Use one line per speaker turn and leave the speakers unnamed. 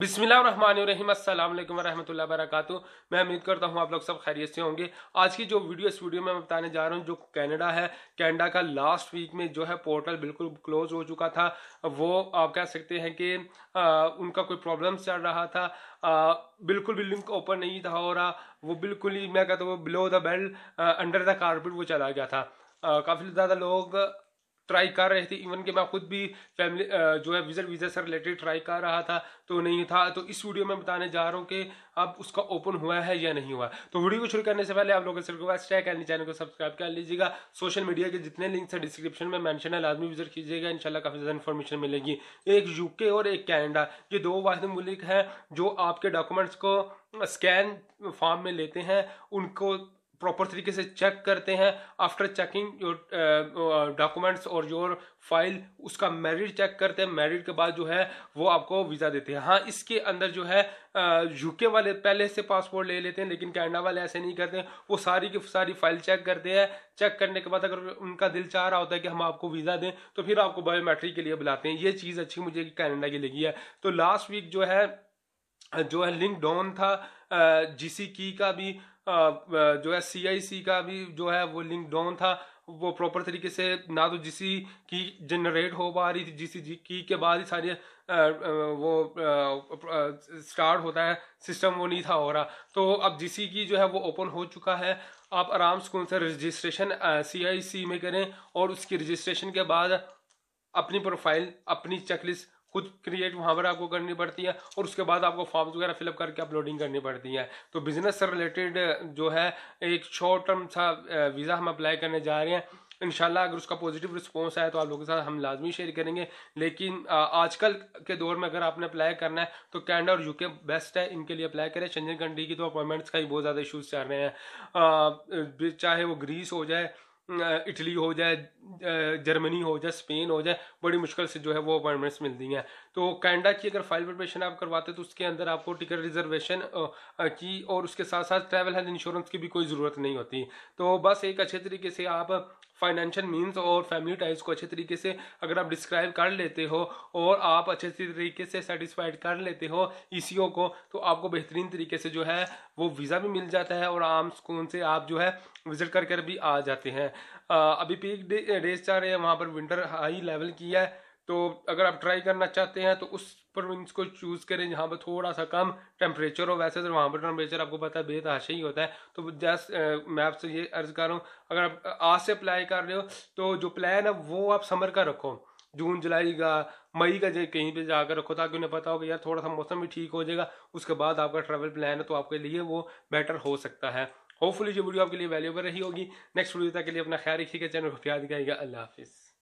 बिस्मिल्लाम अल्लाम वरहमल वरक मैं उम्मीद करता हूँ आप लोग सब खैरियत से होंगे आज की जो वीडियो इस वीडियो में मैं बताने जा रहा हूँ जो कनाडा है कनाडा का लास्ट वीक में जो है पोर्टल बिल्कुल क्लोज हो चुका था वो आप कह सकते हैं कि आ, उनका कोई प्रॉब्लम चल रहा था आ, बिल्कुल भी लिंक ओपन नहीं था हो रहा वो बिल्कुल ही मैं कहता हूँ below the belt under the carpet वो चला गया था काफ़ी ज़्यादा लोग ट्राई कर रहे थे इवन कि मैं खुद भी फैमिली जो है विजर वीज़ा से रिलेटेड ट्राई कर रहा था तो नहीं था तो इस वीडियो में बताने जा रहा हूँ कि अब उसका ओपन हुआ है या नहीं हुआ तो वीडियो को शुरू करने से पहले आप लोगों से रिक्वेस्ट है कहने चैनल को सब्सक्राइब कर लीजिएगा सोशल मीडिया के जितने लिंक्स है डिस्क्रिप्शन में मैंशन है लाजमी विजिट कीजिएगा इनशाला काफ़ी ज़्यादा इन्फॉर्मेशन मिलेगी एक यूके और एक कैनेडा ये दो वाद मुल्क हैं जो आपके डॉक्यूमेंट्स को स्कैन फॉर्म में लेते हैं उनको प्रॉपर तरीके से चेक करते हैं आफ्टर चेकिंग योर डॉक्यूमेंट्स और योर फाइल उसका मेरिट चेक करते हैं मेरिट के बाद जो है वो आपको वीज़ा देते हैं हाँ इसके अंदर जो है यूके uh, वाले पहले से पासपोर्ट ले लेते हैं लेकिन कैनेडा वाले ऐसे नहीं करते वो सारी की सारी फाइल चेक करते हैं चेक करने के बाद अगर उनका दिल चाह रहा होता है कि हम आपको वीज़ा दें तो फिर आपको बायोमेट्रिक के लिए बुलाते हैं ये चीज़ अच्छी मुझे कैनेडा की लगी है तो लास्ट वीक जो है जो है लिंक डॉन था जीसी की का भी जो है सीआईसी का भी जो है वो लिंक डॉन था वो प्रॉपर तरीके से ना तो जिस की जनरेट हो पा रही थी जिसी की के बाद ही सारे वो स्टार्ट होता है सिस्टम वो नहीं था हो रहा तो अब जिसी की जो है वो ओपन हो चुका है आप आराम से कौन सा रजिस्ट्रेशन सीआईसी में करें और उसकी रजिस्ट्रेशन के बाद अपनी प्रोफाइल अपनी चेकलिस्ट खुद क्रिएट वहाँ पर आपको करनी पड़ती है और उसके बाद आपको फॉर्म्स वगैरह फिलअप करके अपलोडिंग करनी पड़ती है तो बिज़नेस से रिलेटेड जो है एक शॉर्ट टर्म सा वीज़ा हम अप्लाई करने जा रहे हैं इंशाल्लाह अगर उसका पॉजिटिव रिस्पॉन्स आया तो आप लोगों के साथ हम लाजमी शेयर करेंगे लेकिन आजकल के दौर में अगर आपने अप्लाई करना है तो कैनेडा और यूके बेस्ट है इनके लिए अप्लाई करें शंजन कंट्री की तो अपॉइंटमेंट्स का ही बहुत ज़्यादा इशूज़ चल रहे हैं चाहे वो ग्रीस हो जाए इटली हो जाए जर्मनी हो जाए स्पेन हो जाए बड़ी मुश्किल से जो है वो अपॉइंटमेंट्स मिलती हैं तो कैनेडा की अगर फाइल प्रिपरेशन आप करवाते हैं तो उसके अंदर आपको टिकट रिजर्वेशन की और उसके साथ साथ ट्रैवल हेल्थ इंश्योरेंस की भी कोई ज़रूरत नहीं होती तो बस एक अच्छे तरीके से आप फाइनेंशियल मीन्स और फैमिली टाइप्स को अच्छे तरीके से अगर आप डिस्क्राइब कर लेते हो और आप अच्छे तरीके से सेटिस्फाइड कर लेते हो ई e को तो आपको बेहतरीन तरीके से जो है वो वीज़ा भी मिल जाता है और आम सुकून से आप जो है विजिट कर कर भी आ जाते हैं आ, अभी पीक डे, डेज चाह रहे हैं वहाँ पर विंटर हाई लेवल की है तो अगर आप ट्राई करना चाहते हैं तो उस प्रोविंस को चूज़ करें जहाँ पर थोड़ा सा कम टेम्परेचर हो वैसे तो वहाँ पर टेम्परेचर आपको पता है बेतहाशा ही होता है तो जैस मैं आपसे ये अर्ज़ कर रहा हूँ अगर आप आज से अप्लाई कर रहे हो तो जो प्लान है वो आप समर का रखो जून जुलाई का मई का जो कहीं पे जाकर रखो ताकि उन्हें पता हो कि यार थोड़ा सा मौसम भी ठीक हो जाएगा उसके बाद आपका ट्रैवल प्लान है तो आपके लिए वो बेटर हो सकता है होपफुली जो वीडियो आपके लिए वैल्यूबल रही होगी नेक्स्ट वीडियो तक के लिए अपना ख्याल रखिएगा चैनल को प्यार दिखाएगा अल्लाह हाफिज़